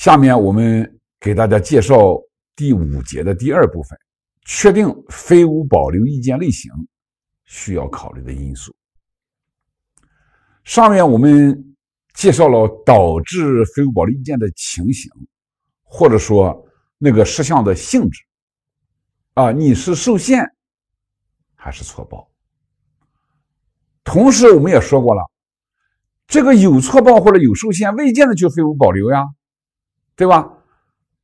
下面我们给大家介绍第五节的第二部分，确定非无保留意见类型需要考虑的因素。上面我们介绍了导致非无保留意见的情形，或者说那个事项的性质啊，你是受限还是错报。同时我们也说过了，这个有错报或者有受限未见的就非无保留呀。对吧？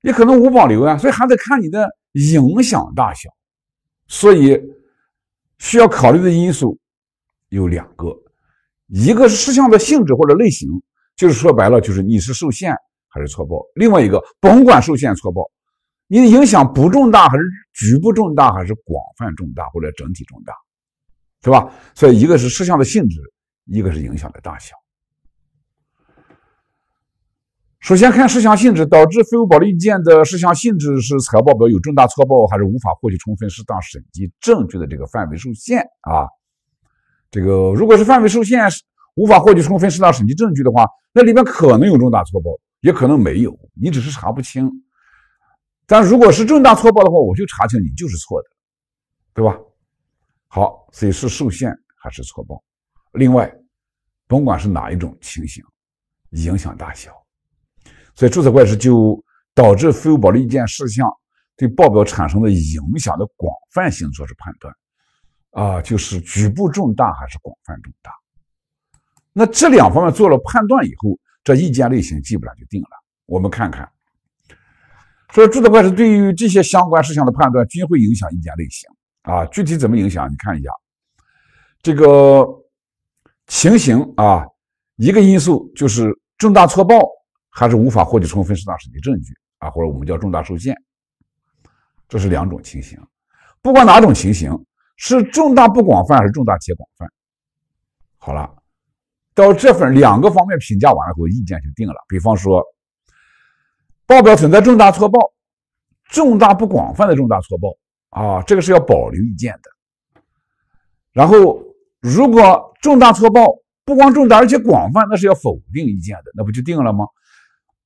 也可能无保留啊，所以还得看你的影响大小。所以需要考虑的因素有两个，一个是事项的性质或者类型，就是说白了就是你是受限还是错报；另外一个，甭管受限错报，你的影响不重大还是局部重大还是广泛重大或者整体重大，是吧？所以一个是事项的性质，一个是影响的大小。首先看事项性质，导致非物保留意见的事项性质是财务报表有重大错报，还是无法获取充分适当审计证据的这个范围受限啊？这个如果是范围受限，是无法获取充分适当审计证据的话，那里面可能有重大错报，也可能没有，你只是查不清。但如果是重大错报的话，我就查清你就是错的，对吧？好，所以是受限还是错报？另外，甭管是哪一种情形，影响大小。所以，注册会计师就导致非无保留意见事项对报表产生的影响的广泛性做出判断，啊，就是局部重大还是广泛重大。那这两方面做了判断以后，这意见类型基本上就定了。我们看看，说注册会计师对于这些相关事项的判断均会影响意见类型啊，具体怎么影响？你看一下这个情形啊，一个因素就是重大错报。还是无法获取充分、适当、审际证据啊，或者我们叫重大受限，这是两种情形。不管哪种情形，是重大不广泛，还是重大且广泛。好了，到这份两个方面评价完了后，意见就定了。比方说，报表存在重大错报，重大不广泛的重大错报啊，这个是要保留意见的。然后，如果重大错报不光重大而且广泛，那是要否定意见的，那不就定了吗？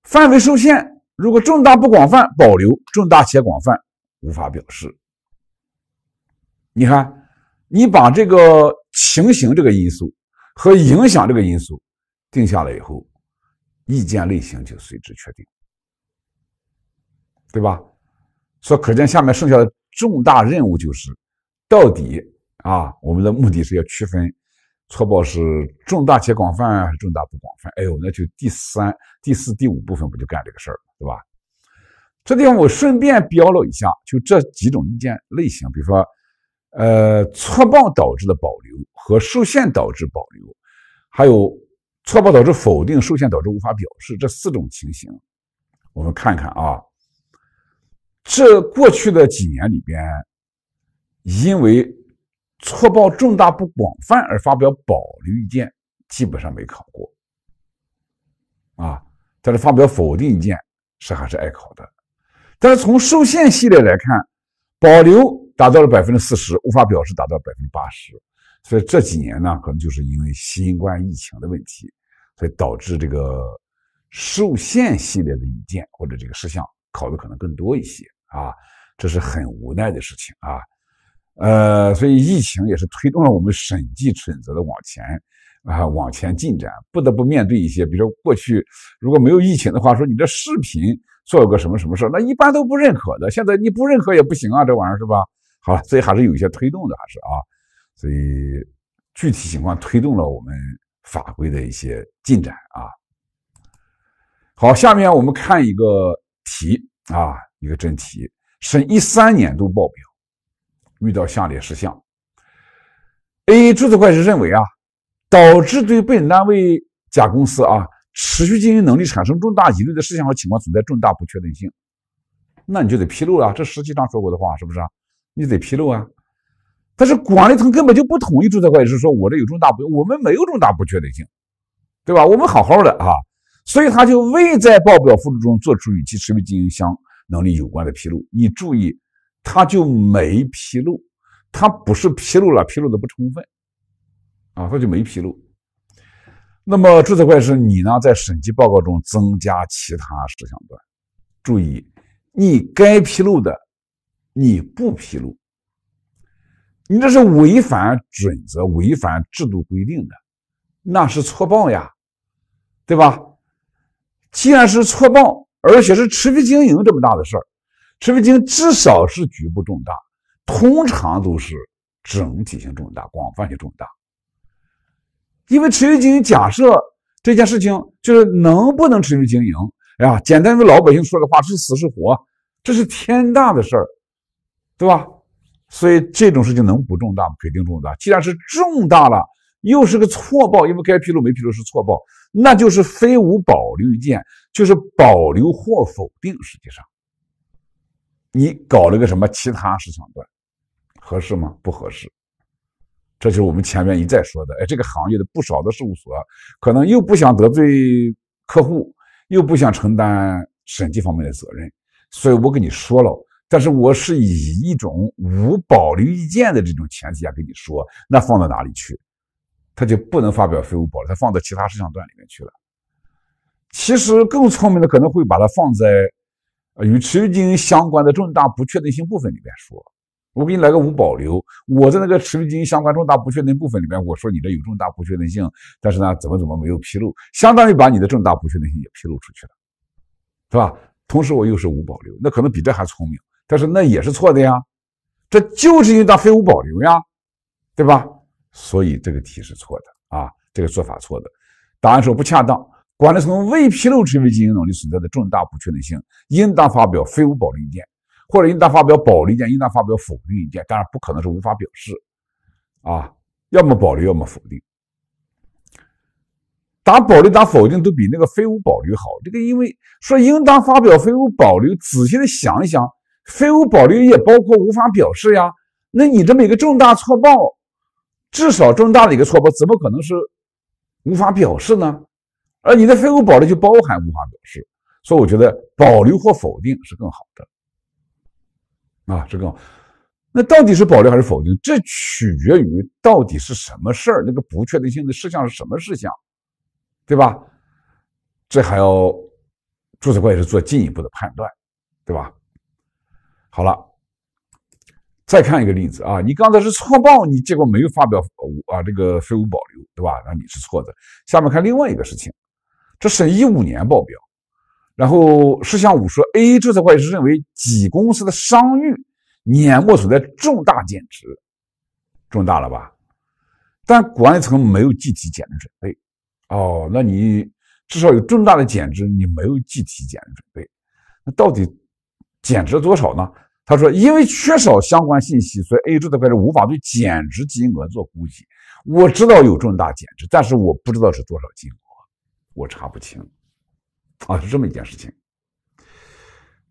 范围受限，如果重大不广泛，保留；重大且广泛，无法表示。你看，你把这个情形这个因素和影响这个因素定下来以后，意见类型就随之确定，对吧？所以可见，下面剩下的重大任务就是，到底啊，我们的目的是要区分。错报是重大且广泛，还是重大不广泛？哎呦，那就第三、第四、第五部分不就干这个事儿了，对吧？这地方我顺便标了一下，就这几种意见类型，比如说，呃，错报导致的保留和受限导致保留，还有错报导致否定、受限导致无法表示这四种情形。我们看看啊，这过去的几年里边，因为。错报重大不广泛而发表保留意见，基本上没考过。啊，但是发表否定意见是还是爱考的。但是从受限系列来看，保留达到了百分之四十，无法表示达到百分之八十。所以这几年呢，可能就是因为新冠疫情的问题，所以导致这个受限系列的意见或者这个事项考的可能更多一些。啊，这是很无奈的事情啊。呃，所以疫情也是推动了我们审计准则的往前啊往前进展，不得不面对一些，比如说过去如果没有疫情的话，说你这视频做了个什么什么事那一般都不认可的。现在你不认可也不行啊，这玩意儿是吧？好了，所以还是有一些推动的，还是啊，所以具体情况推动了我们法规的一些进展啊。好，下面我们看一个题啊，一个真题，审一三年度报表。遇到下列事项，A 注册会计师认为啊，导致对被单位甲公司啊持续经营能力产生重大疑虑的事项和情况存在重大不确定性，那你就得披露啊，这实际上说过的话是不是啊？你得披露啊。但是管理层根本就不同意注册会计师说，我这有重大不，我们没有重大不确定性，对吧？我们好好的啊，所以他就未在报表附注中做出与其持续经营相能力有关的披露。你注意。他就没披露，他不是披露了，披露的不充分，啊，他就没披露。那么注册会计师，你呢，在审计报告中增加其他事项段，注意，你该披露的你不披露，你这是违反准则、违反制度规定的，那是错报呀，对吧？既然是错报，而且是持续经营这么大的事儿。持续经营至少是局部重大，通常都是整体性重大、广泛性重大。因为持续经营假设这件事情就是能不能持续经营，哎呀，简单为老百姓说的话是死是活，这是天大的事儿，对吧？所以这种事情能不重大吗？肯定重大。既然是重大了，又是个错报，因为该披露没披露是错报，那就是非无保留意见，就是保留或否定，实际上。你搞了个什么其他市场段，合适吗？不合适。这就是我们前面一再说的。哎，这个行业的不少的事务所，可能又不想得罪客户，又不想承担审计方面的责任，所以我跟你说了。但是我是以一种无保留意见的这种前提下跟你说，那放到哪里去，他就不能发表非物保留，他放到其他市场段里面去了。其实更聪明的可能会把它放在。啊，与持续经营相关的重大不确定性部分里面说，我给你来个无保留。我在那个持续经营相关重大不确定部分里面，我说你这有重大不确定性，但是呢，怎么怎么没有披露，相当于把你的重大不确定性也披露出去了，是吧？同时我又是无保留，那可能比这还聪明，但是那也是错的呀，这就是因为它非无保留呀，对吧？所以这个题是错的啊，这个做法错的，答案说不恰当。管理层未披露持续经营能力存在的重大不确定性，应当发表非无保留意见，或者应当发表保留意见，应当发表否定意见。当然不可能是无法表示啊，要么保留，要么否定。打保留、打否定都比那个非无保留好。这个因为说应当发表非无保留，仔细的想一想，非无保留也包括无法表示呀。那你这么一个重大错报，至少重大的一个错报，怎么可能是无法表示呢？而你的废物保留就包含无法表示，所以我觉得保留或否定是更好的，啊，是更好。那到底是保留还是否定？这取决于到底是什么事儿，那个不确定性的事项是什么事项，对吧？这还要注册会计师做进一步的判断，对吧？好了，再看一个例子啊，你刚才是错报，你结果没有发表啊这个废物保留，对吧？那你是错的。下面看另外一个事情。这是一五年报表，然后事项五说 A 注册会计师认为，己公司的商誉年末存在重大减值，重大了吧？但管理层没有计提减值准备。哦，那你至少有重大的减值，你没有计提减值准备，那到底减值多少呢？他说，因为缺少相关信息，所以 A 注册会计师无法对减值金额做估计。我知道有重大减值，但是我不知道是多少金额。我查不清，啊，是这么一件事情。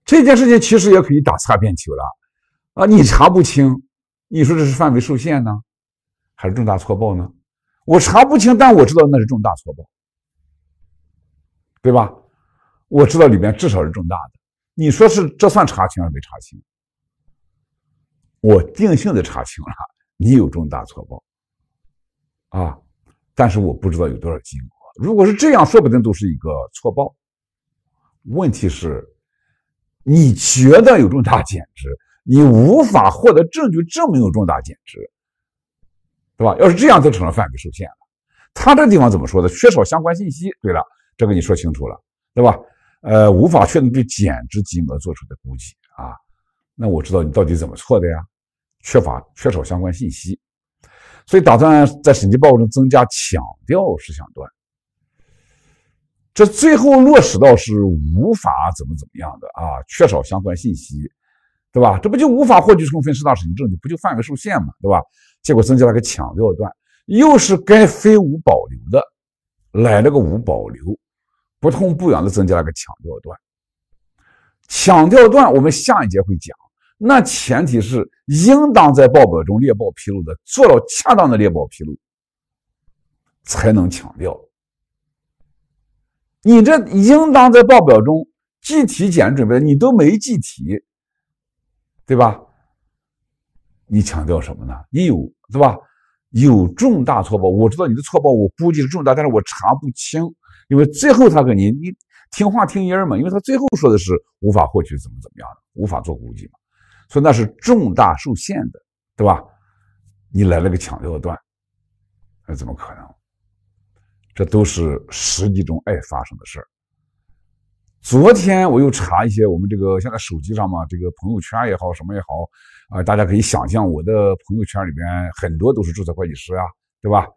这件事情其实也可以打擦边球了，啊，你查不清，你说这是范围受限呢，还是重大错报呢？我查不清，但我知道那是重大错报，对吧？我知道里面至少是重大的。你说是这算查清还是没查清？我定性的查清了，你有重大错报，啊，但是我不知道有多少金额。如果是这样，说不定都是一个错报。问题是，你觉得有重大减值，你无法获得证据证明有重大减值，对吧？要是这样，就成了范围受限了。他这地方怎么说的？缺少相关信息。对了，这个你说清楚了，对吧？呃，无法确定对减值金额做出的估计啊。那我知道你到底怎么错的呀？缺乏缺少相关信息，所以打算在审计报告中增加强调事项段。这最后落实到是无法怎么怎么样的啊，缺少相关信息，对吧？这不就无法获取充分适当水平证据，不就范围受限嘛，对吧？结果增加了个强调段，又是该非无保留的来了个无保留，不痛不痒的增加了个强调段。强调段我们下一节会讲，那前提是应当在报表中列报披露的，做到恰当的列报披露，才能强调。你这应当在报表中计提减准备，你都没计提，对吧？你强调什么呢？你有，对吧？有重大错报，我知道你的错报，我估计是重大，但是我查不清，因为最后他给你，你听话听音儿嘛，因为他最后说的是无法获取怎么怎么样的，无法做估计嘛，所以那是重大受限的，对吧？你来了个强调段，那怎么可能？这都是实际中爱发生的事昨天我又查一些我们这个现在手机上嘛，这个朋友圈也好，什么也好，啊，大家可以想象我的朋友圈里边很多都是注册会计师啊，对吧？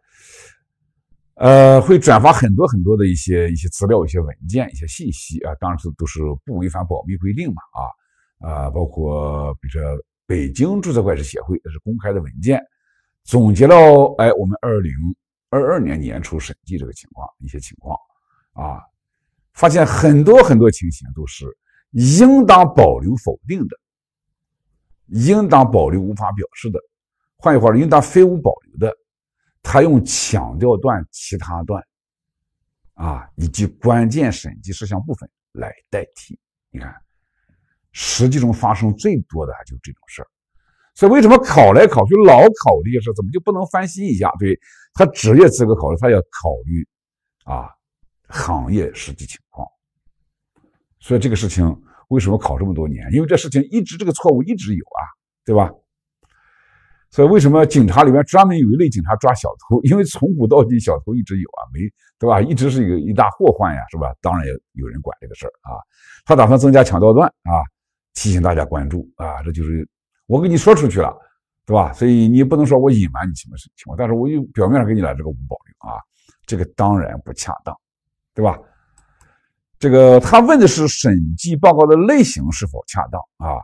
呃，会转发很多很多的一些一些资料、一些文件、一些信息啊，当然是都是不违反保密规定嘛，啊啊，包括比如说北京注册会计师协会这是公开的文件，总结了哎，我们二零。二二年年初审计这个情况一些情况啊，发现很多很多情形都是应当保留否定的，应当保留无法表示的，换句话，说，应当非无保留的，他用强调段、其他段啊，以及关键审计事项部分来代替。你看，实际中发生最多的就这种事儿。所以为什么考来考去老考这些事？怎么就不能翻新一下？对他职业资格考试，他要考虑啊行业实际情况。所以这个事情为什么考这么多年？因为这事情一直这个错误一直有啊，对吧？所以为什么警察里面专门有一类警察抓小偷？因为从古到今小偷一直有啊，没对吧？一直是有一大祸患呀，是吧？当然也有人管这个事儿啊。他打算增加抢盗段啊，提醒大家关注啊，这就是。我给你说出去了，对吧？所以你不能说我隐瞒你什么情情况，但是我又表面上给你了这个无保留啊，这个当然不恰当，对吧？这个他问的是审计报告的类型是否恰当啊，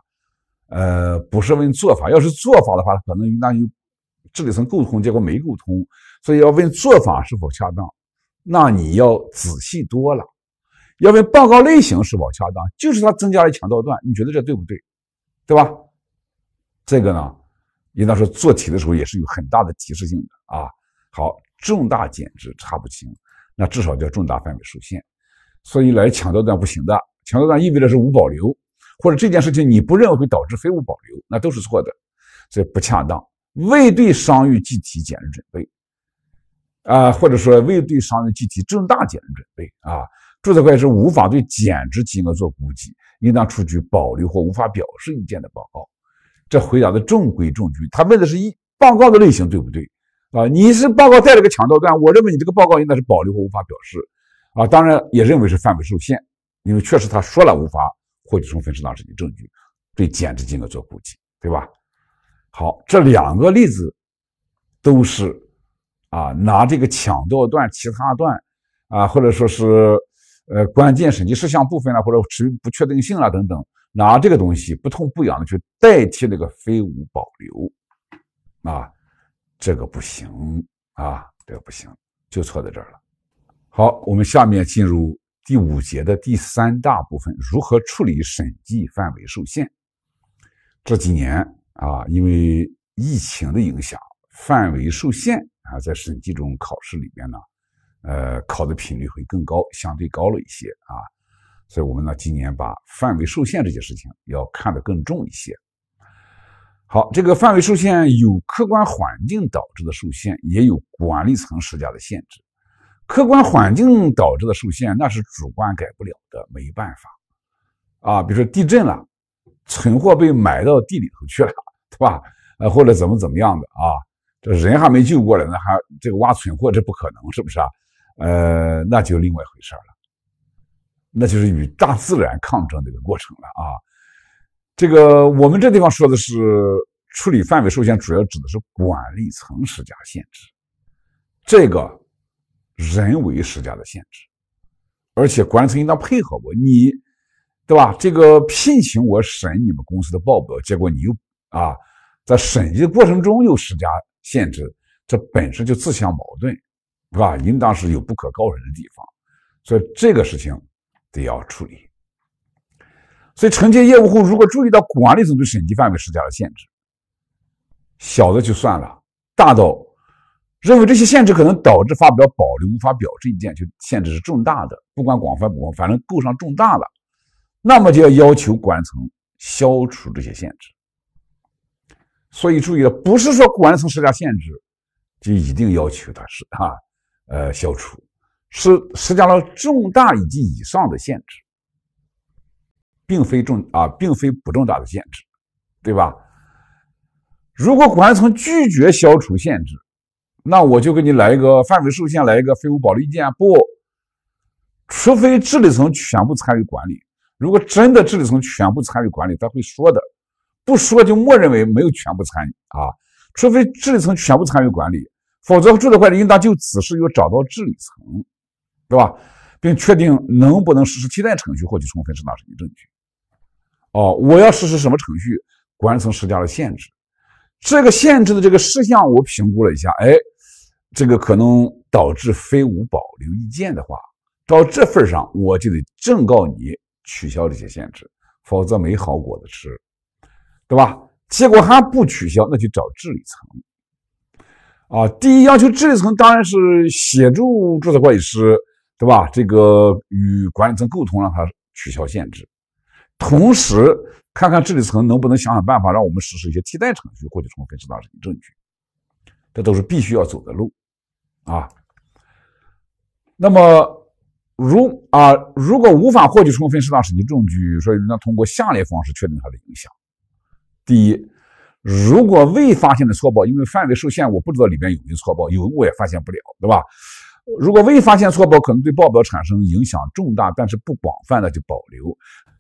呃，不是问做法。要是做法的话，可能那就治理层沟通，结果没沟通，所以要问做法是否恰当，那你要仔细多了。要问报告类型是否恰当，就是他增加了强调段，你觉得这对不对？对吧？这个呢，应当说做题的时候也是有很大的提示性的啊。好，重大减值查不清，那至少叫重大范围受限，所以来强调段不行的，强调段意味着是无保留，或者这件事情你不认为会导致非无保留，那都是错的，所以不恰当。未对商誉计提减值准备啊，或者说未对商誉计提重大减值准备啊，注册会计师无法对减值金额做估计，应当出具保留或无法表示意见的报告。这回答的中规中矩。他问的是，一报告的类型对不对啊？你是报告带了个抢道段，我认为你这个报告应该是保留或无法表示啊。当然也认为是范围受限，因为确实他说了无法获取充分适当审计证据，对减值金额做估计，对吧？好，这两个例子都是啊，拿这个抢调段、其他段啊，或者说是呃关键审计事项部分啦，或者持不确定性啊等等。拿这个东西不痛不痒的去代替那个非物保留，啊，这个不行啊，这个不行，就错在这儿了。好，我们下面进入第五节的第三大部分，如何处理审计范围受限？这几年啊，因为疫情的影响，范围受限啊，在审计中考试里边呢，呃，考的频率会更高，相对高了一些啊。所以我们呢，今年把范围受限这些事情要看得更重一些。好，这个范围受限有客观环境导致的受限，也有管理层施加的限制。客观环境导致的受限，那是主观改不了的，没办法啊。比如说地震了，存货被埋到地里头去了，对吧？呃，或者怎么怎么样的啊？这人还没救过来，那还这个挖存货，这不可能，是不是啊？呃，那就另外一回事了。那就是与大自然抗争的一个过程了啊！这个我们这地方说的是处理范围受限，主要指的是管理层施加限制，这个人为施加的限制，而且管理层应当配合我，你对吧？这个聘请我审你们公司的报表，结果你又啊，在审计过程中又施加限制，这本身就自相矛盾，是吧？应当是有不可告人的地方，所以这个事情。得要处理，所以承接业务后，如果注意到管理层对审计范围施加了限制，小的就算了，大到认为这些限制可能导致发表保留、无法表示意见，就限制是重大的，不管广泛不广，反正构上重大了，那么就要要求管理层消除这些限制。所以注意了，不是说管理层施加限制就一定要求他是啊，呃，消除。是施加了重大以及以上的限制，并非重啊，并非不重大的限制，对吧？如果管理层拒绝消除限制，那我就给你来一个范围受限，来一个废物保留意见。不，除非治理层全部参与管理。如果真的治理层全部参与管理，他会说的；不说就默认为没有全部参与啊。除非治理层全部参与管理，否则注册会计应当就此事又找到治理层。对吧，并确定能不能实施替代程序获取充分适当证据。哦，我要实施什么程序，管理层施加了限制。这个限制的这个事项，我评估了一下，哎，这个可能导致非无保留意见的话，到这份上我就得正告你取消这些限制，否则没好果子吃，对吧？结果还不取消，那就找治理层。啊，第一要求治理层，当然是协助注册会计师。对吧？这个与管理层沟通，让他取消限制，同时看看治理层能不能想想办法，让我们实施一些替代程序，获取充分适当审计证据。这都是必须要走的路啊。那么，如啊，如果无法获取充分适当审计证据，所以应当通过下列方式确定它的影响。第一，如果未发现的错报，因为范围受限，我不知道里面有没有错报，有我也发现不了，对吧？如果未发现错报，可能对报表产生影响重大，但是不广泛，的就保留。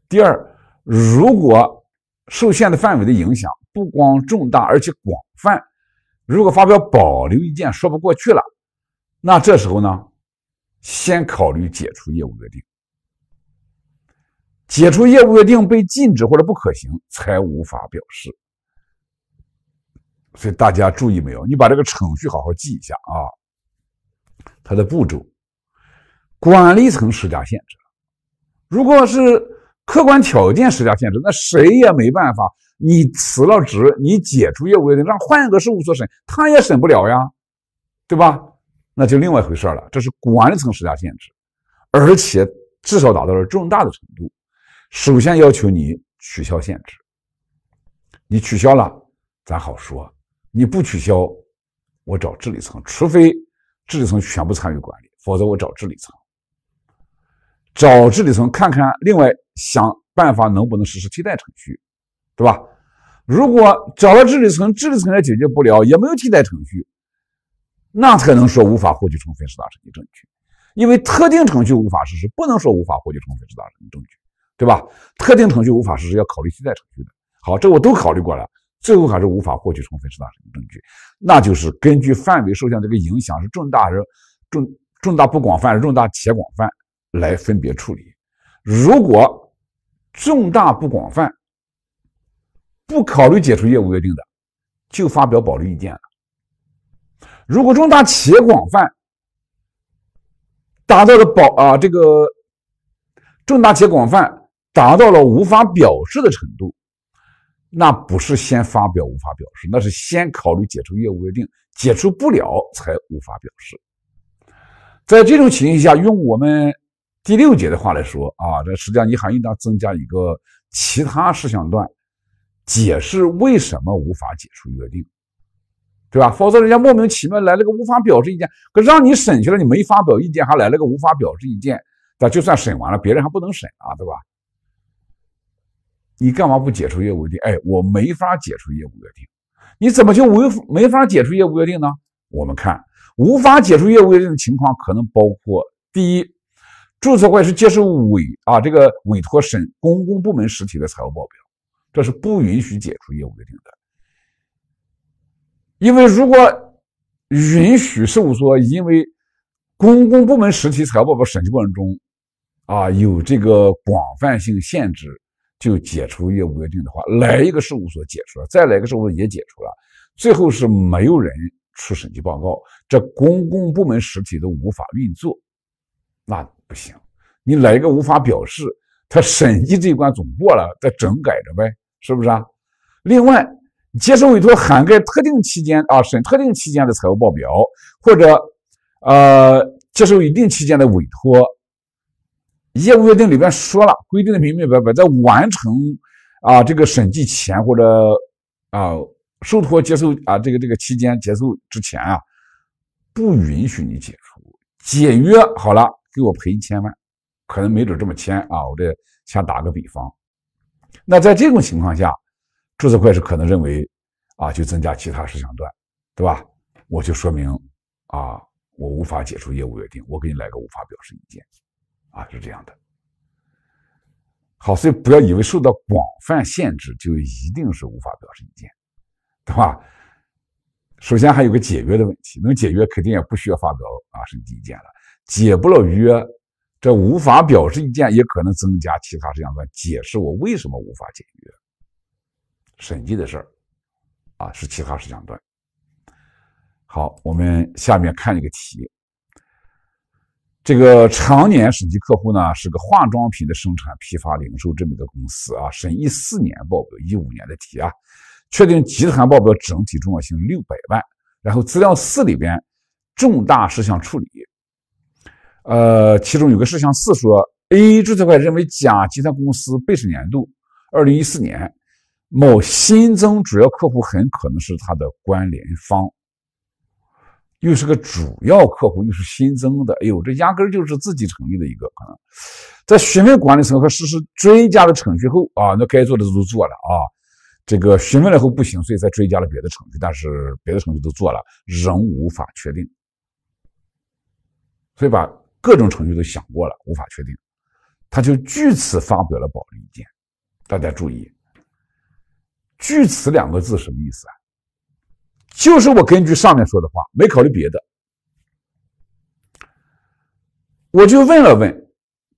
第二，如果受限的范围的影响不光重大，而且广泛，如果发表保留意见说不过去了，那这时候呢，先考虑解除业务约定。解除业务约定被禁止或者不可行，才无法表示。所以大家注意没有？你把这个程序好好记一下啊。它的步骤，管理层施加限制。如果是客观条件施加限制，那谁也没办法。你辞了职，你解除业务约定，让换一个事务所审，他也审不了呀，对吧？那就另外回事了。这是管理层施加限制，而且至少达到了重大的程度。首先要求你取消限制，你取消了，咱好说；你不取消，我找治理层，除非。治理层全部参与管理，否则我找治理层，找治理层看看，另外想办法能不能实施替代程序，对吧？如果找了治理层，治理层也解决不了，也没有替代程序，那才能说无法获取充分适当证据，因为特定程序无法实施，不能说无法获取充分适当证据，对吧？特定程序无法实施，要考虑替代程序的。好，这我都考虑过了。最后还是无法获取充分实的证据，那就是根据范围受限这个影响是重大还是重重大不广泛、重大且广泛来分别处理。如果重大不广泛，不考虑解除业务约定的，就发表保留意见了。如果重大且广泛，达到了保啊这个重大且广泛达到了无法表示的程度。那不是先发表无法表示，那是先考虑解除业务约定，解除不了才无法表示。在这种情形下，用我们第六节的话来说啊，这实际上你还应当增加一个其他事项段，解释为什么无法解除约定，对吧？否则人家莫名其妙来了个无法表示意见，可让你审去了，你没发表意见，还来了个无法表示意见，那就算审完了，别人还不能审啊，对吧？你干嘛不解除业务约定？哎，我没法解除业务约定，你怎么就没没法解除业务约定呢？我们看无法解除业务约定的情况，可能包括：第一，注册会计师接受委啊这个委托审公共部门实体的财务报表，这是不允许解除业务约定的。因为如果允许事务所因为公共部门实体财务报表审计过程中啊有这个广泛性限制。就解除业务约定的话，来一个事务所解除了，再来一个事务所也解除了，最后是没有人出审计报告，这公共部门实体都无法运作，那不行。你来一个无法表示，他审计这一关总过了，再整改着呗，是不是啊？另外，接受委托涵盖特定期间啊，审特定期间的财务报表，或者呃，接受一定期间的委托。业务约定里边说了，规定的明明白白，在完成啊这个审计前或者啊受托接受啊这个这个期间结束之前啊，不允许你解除解约。好了，给我赔一千万，可能没准这么签啊。我这先打个比方，那在这种情况下，注册会计师可能认为啊，就增加其他事项段，对吧？我就说明啊，我无法解除业务约定，我给你来个无法表示意见。啊，是这样的。好，所以不要以为受到广泛限制就一定是无法表示意见，对吧？首先还有个解约的问题，能解约肯定也不需要发表啊审计意见了。解不了约，这无法表示意见也可能增加其他时间段解释我为什么无法解约。审计的事儿啊，是其他时间段。好，我们下面看一个题。这个常年审计客户呢，是个化妆品的生产、批发、零售这么一个公司啊。审一四年报表、一五年的题啊，确定集团报表整体重要性六百万。然后资料四里边，重大事项处理，呃，其中有个事项四说，A 注册会认为甲集团公司被审年度二零一四年某新增主要客户很可能是它的关联方。又是个主要客户，又是新增的。哎呦，这压根就是自己成立的一个。可能在询问管理层和实施追加的程序后啊，那该做的都做了啊。这个询问了后不行，所以再追加了别的程序，但是别的程序都做了，仍无法确定。所以把各种程序都想过了，无法确定，他就据此发表了保留意见。大家注意，“据此”两个字什么意思啊？就是我根据上面说的话，没考虑别的，我就问了问，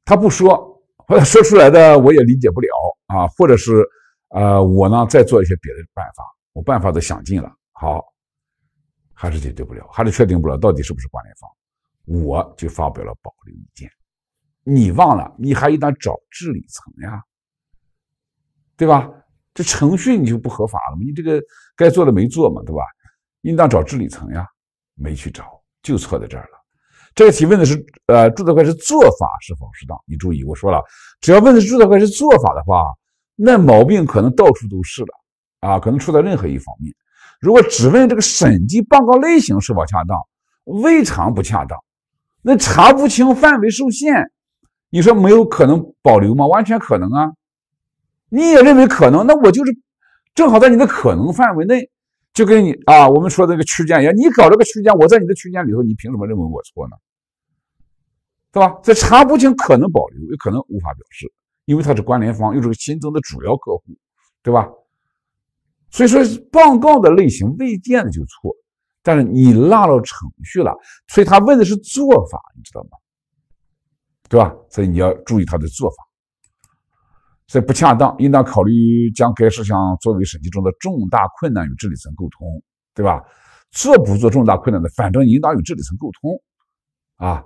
他不说，说出来的我也理解不了啊，或者是，呃，我呢再做一些别的办法，我办法都想尽了，好，还是解决不了，还是确定不了到底是不是关联方，我就发表了保留意见。你忘了，你还应当找治理层呀，对吧？这程序你就不合法了你这个该做的没做嘛，对吧？应当找治理层呀，没去找就错在这儿了。这个题问的是，呃，注册会计师做法是否适当？你注意，我说了，只要问的是注册会计师做法的话，那毛病可能到处都是了啊，可能出在任何一方面。如果只问这个审计报告类型是否恰当，未尝不恰当。那查不清范围受限，你说没有可能保留吗？完全可能啊。你也认为可能，那我就是正好在你的可能范围内。就跟你啊，我们说这个区间一样，你搞这个区间，我在你的区间里头，你凭什么认为我错呢？对吧？这查不清，可能保留，也可能无法表示，因为它是关联方，又是个新增的主要客户，对吧？所以说，报告的类型未见的就错，但是你落了程序了，所以他问的是做法，你知道吗？对吧？所以你要注意他的做法。这不恰当，应当考虑将该事项作为审计中的重大困难与治理层沟通，对吧？做不做重大困难的，反正应当与治理层沟通啊，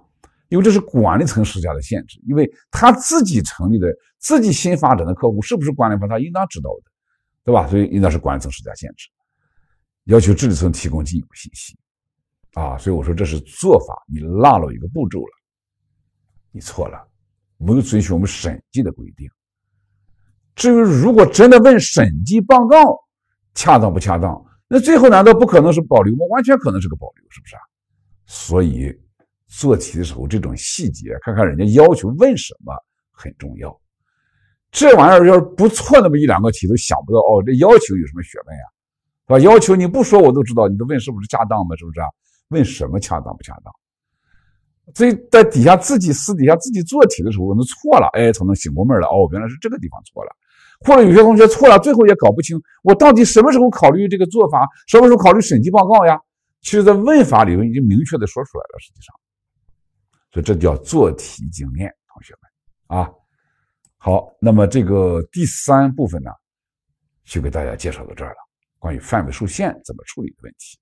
因为这是管理层施加的限制，因为他自己成立的、自己新发展的客户是不是管理方，他应当知道的，对吧？所以应当是管理层施加限制，要求治理层提供进一步信息啊。所以我说这是做法，你落了一个步骤了，你错了，没有遵循我们审计的规定。至于如果真的问审计报告恰当不恰当，那最后难道不可能是保留吗？完全可能是个保留，是不是啊？所以做题的时候，这种细节看看人家要求问什么很重要。这玩意儿要是不错，那么一两个题都想不到哦。这要求有什么学问呀？是吧？要求你不说我都知道，你都问是不是恰当吗？是不是啊？问什么恰当不恰当？所以在底下自己私底下自己做题的时候，那错了，哎，从中醒过味来。了，哦，原来是这个地方错了。或者有些同学错了，最后也搞不清我到底什么时候考虑这个做法，什么时候考虑审计报告呀？其实在问法里面已经明确的说出来了，实际上，所以这叫做题经验，同学们啊。好，那么这个第三部分呢，就给大家介绍到这儿了，关于范围受限怎么处理的问题。